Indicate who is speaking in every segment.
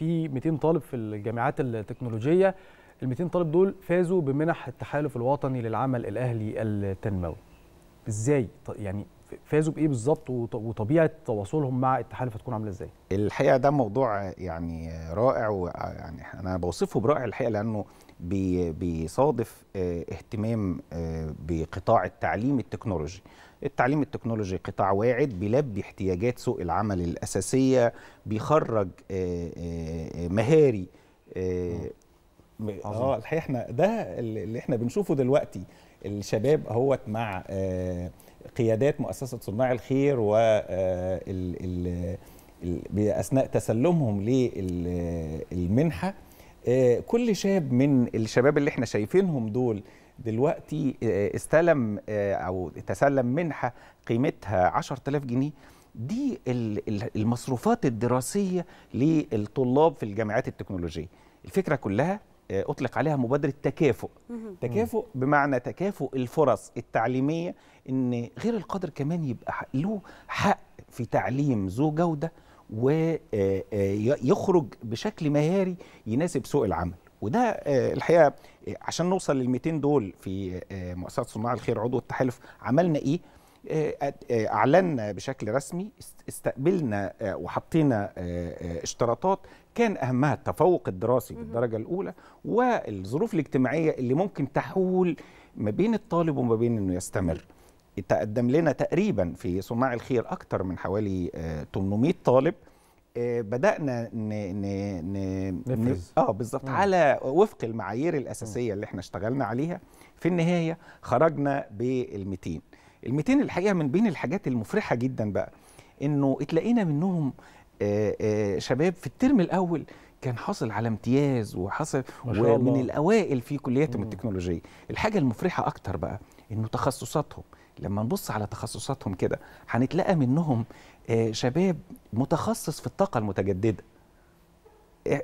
Speaker 1: في 200 طالب في الجامعات التكنولوجيه ال 200 طالب دول فازوا بمنح التحالف الوطني للعمل الاهلي التنموي ازاي يعني فازوا بايه بالظبط وطبيعه تواصلهم مع التحالف هتكون عامله ازاي؟ الحقيقه ده موضوع يعني رائع ويعني انا بوصفه برائع الحقيقه لانه بيصادف آه، اهتمام آه، بقطاع التعليم التكنولوجي. التعليم التكنولوجي قطاع واعد بيلبي احتياجات سوق العمل الاساسيه بيخرج آه، مهاري اه الحقيقه احنا ده اللي احنا بنشوفه دلوقتي الشباب اهوت مع آه قيادات مؤسسه صناع الخير و آه، اثناء تسلمهم للمنحه آه، كل شاب من الشباب اللي احنا شايفينهم دول دلوقتي آه، استلم او تسلم منحه قيمتها 10000 جنيه دي المصروفات الدراسيه للطلاب في الجامعات التكنولوجيه الفكره كلها آه، اطلق عليها مبادره تكافؤ تكافؤ بمعنى تكافؤ الفرص التعليميه ان غير القادر كمان يبقى له حق في تعليم ذو جوده ويخرج آه، آه، بشكل مهاري يناسب سوق العمل وده الحقيقه عشان نوصل لل 200 دول في مؤسسه صناع الخير عضو التحالف عملنا ايه آه، آه، آه، اعلنا بشكل رسمي استقبلنا وحطينا اشتراطات كان اهمها التفوق الدراسي بالدرجه الاولى والظروف الاجتماعيه اللي ممكن تحول ما بين الطالب وما بين انه يستمر تقدم لنا تقريبا في صناع الخير اكثر من حوالي 800 طالب بدانا ن ن ن اه بالظبط على وفق المعايير الاساسيه اللي احنا اشتغلنا عليها في النهايه خرجنا بال 200 ال200 الحقيقه من بين الحاجات المفرحه جدا بقى انه اتلاقينا منهم آآ آه، آآ آه، شباب في الترم الاول كان حاصل على امتياز وحصل ومن الله. الاوائل في كلياتهم التكنولوجيه الحاجه المفرحه اكتر بقى انه تخصصاتهم لما نبص على تخصصاتهم كده هنتلاقى منهم آه، شباب متخصص في الطاقه المتجدده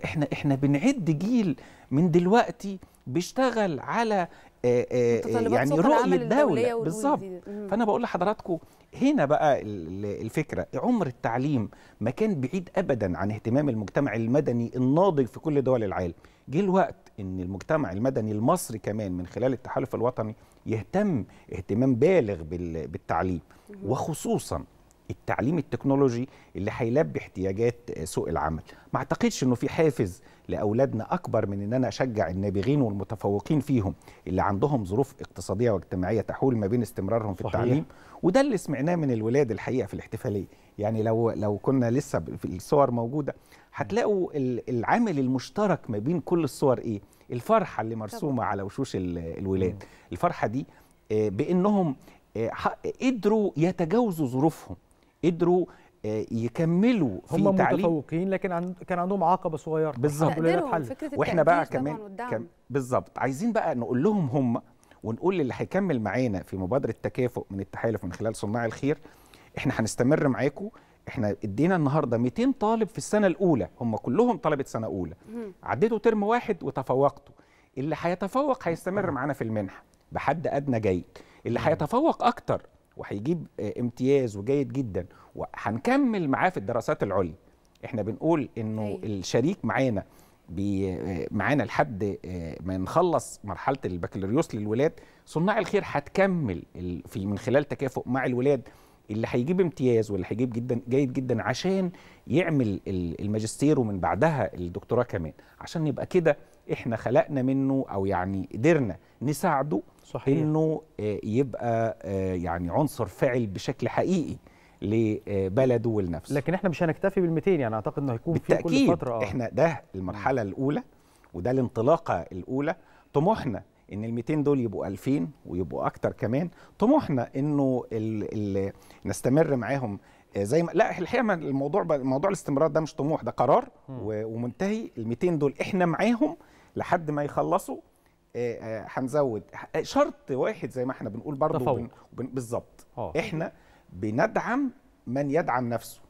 Speaker 1: احنا احنا بنعد جيل من دلوقتي بيشتغل على آه، آه، يعني رؤيه الدوله بالظبط فانا بقول لحضراتكم هنا بقى الفكره عمر التعليم ما كان بعيد ابدا عن اهتمام المجتمع المدني الناضج في كل دول العالم جه الوقت ان المجتمع المدني المصري كمان من خلال التحالف الوطني يهتم اهتمام بالغ بالتعليم وخصوصا التعليم التكنولوجي اللي هيلبي احتياجات آه، سوق العمل ما اعتقدش انه في حافز لاولادنا اكبر من ان انا اشجع النابغين والمتفوقين فيهم اللي عندهم ظروف اقتصاديه واجتماعيه تحول ما بين استمرارهم في صحيح. التعليم وده اللي سمعناه من الولاد الحقيقه في الاحتفاليه يعني لو لو كنا لسه في الصور موجوده هتلاقوا العامل المشترك ما بين كل الصور ايه الفرحه اللي مرسومه على وشوش الولاد الفرحه دي آه، بانهم آه، قدروا يتجاوزوا ظروفهم قدروا آه، يكملوا في هم تعليم متفوقين لكن عن كان عندهم عقبه صغيره بالظبط واحنا بقى كمان كم بالظبط عايزين بقى نقول لهم هم ونقول للي هيكمل معانا في مبادره تكافؤ من التحالف من خلال صناع الخير احنا هنستمر معاكم احنا ادينا النهارده 200 طالب في السنه الاولى هم كلهم طلبه سنه اولى عديتوا ترم واحد وتفوقتوا اللي هيتفوق هيستمر آه. معانا في المنحه بحد ادنى جيد اللي هيتفوق اكتر وهيجيب آه، امتياز وجيد جدا وهنكمل معاه في الدراسات العليا احنا بنقول انه أيوة. الشريك معانا آه، معانا لحد آه، ما نخلص مرحله البكالوريوس للولاد صناع الخير هتكمل في من خلال تكافؤ مع الولاد اللي هيجيب امتياز واللي هيجيب جدا جيد جدا عشان يعمل الماجستير ومن بعدها الدكتوراه كمان عشان يبقى كده احنا خلقنا منه او يعني قدرنا نساعده صحيح. انه آه، يبقى آه، يعني عنصر فاعل بشكل حقيقي لبلده ولنفسه لكن احنا مش هنكتفي بال 200 يعني اعتقد انه هيكون في كل فتره احنا ده المرحله الاولى وده الانطلاقه الاولى طموحنا ان ال 200 دول يبقوا 2000 ويبقوا اكتر كمان طموحنا انه الـ الـ نستمر معاهم آه، زي ما لا الحقيقه الموضوع موضوع الاستمرار ده مش طموح ده قرار ومنتهي ال 200 دول احنا معاهم لحد ما يخلصوا آه، آه، هنزود شرط واحد زي ما احنا بنقول برضه بالظبط احنا بندعم من يدعم نفسه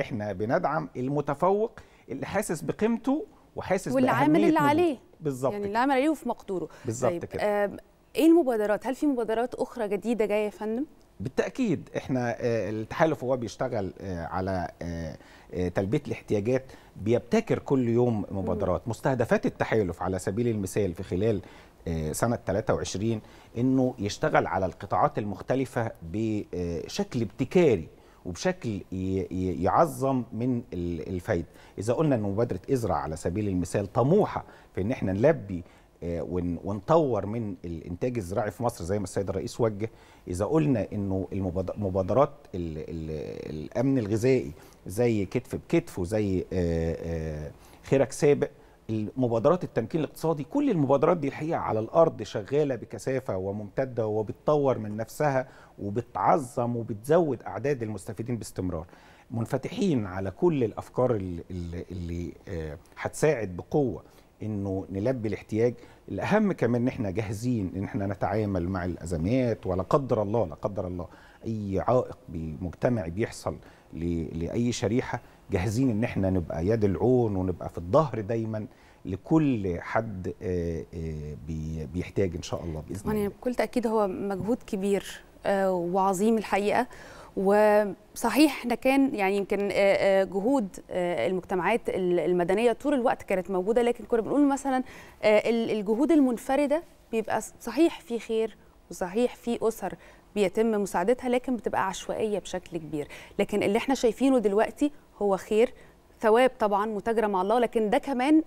Speaker 1: احنا بندعم المتفوق اللي حاسس بقيمته وحاسس واللي عامل اللي عليه بالظبط يعني اللي
Speaker 2: عامل عليه وفي مقدوره بالظبط طيب، كده ايه المبادرات هل في مبادرات اخرى جديده جايه يا فندم
Speaker 1: بالتاكيد احنا آه، التحالف هو بيشتغل آه، على آه، تلبيه الاحتياجات بيبتكر كل يوم مبادرات مستهدفات التحالف على سبيل المثال في خلال سنة 23 أنه يشتغل على القطاعات المختلفة بشكل ابتكاري وبشكل يعظم من الفايده اذا قلنا ان مبادره ازرع على سبيل المثال طموحه في ان احنا نلبي آه، ونطور من الانتاج الزراعي في مصر زي ما السيد الرئيس وجه اذا قلنا انه المبادرات الامن الغذائي زي كتف بكتف وزي آه، آه، خيرك سابق المبادرات التمكين الاقتصادي كل المبادرات دي الحقيقه على الارض شغاله بكثافه وممتده وبتطور من نفسها وبتعظم وبتزود اعداد المستفيدين باستمرار منفتحين على كل الافكار اللي آه، هتساعد بقوه انه نلبي الاحتياج الاهم كمان ان احنا جاهزين ان احنا نتعامل مع الازمات ولا قدر الله لا قدر الله اي عائق مجتمعي بيحصل لاي شريحه جاهزين ان احنا نبقى يد العون ونبقى في الظهر دايما لكل حد آه، آه، بيحتاج ان شاء الله باذن يعني الله
Speaker 2: يعني بكل تاكيد هو مجهود كبير آه، وعظيم الحقيقه وصحيح احنا كان يعني يمكن جهود المجتمعات المدنيه طول الوقت كانت موجوده لكن كنا بنقول مثلا الجهود المنفرده بيبقى صحيح في خير وصحيح في اسر بيتم مساعدتها لكن بتبقى عشوائيه بشكل كبير لكن اللي احنا شايفينه دلوقتي هو خير ثواب طبعا متاجره مع الله لكن ده كمان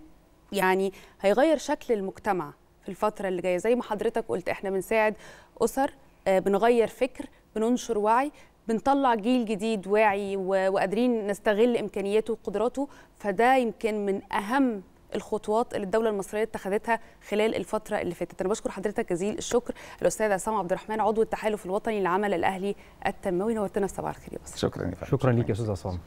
Speaker 2: يعني هيغير شكل المجتمع في الفتره اللي جايه زي ما حضرتك قلت احنا بنساعد اسر آه، بنغير فكر بننشر وعي بنطلع جيل جديد واعي وقادرين نستغل امكانياته وقدراته فده يمكن من اهم الخطوات اللي الدوله المصريه اتخذتها خلال الفتره اللي فاتت انا بشكر حضرتك جزيل الشكر الاستاذ عصام عبد الرحمن عضو التحالف الوطني للعمل الاهلي التنموي نورتنا في صباح الخير يا مصر شكرا لك شكرا ليك يا استاذ عصام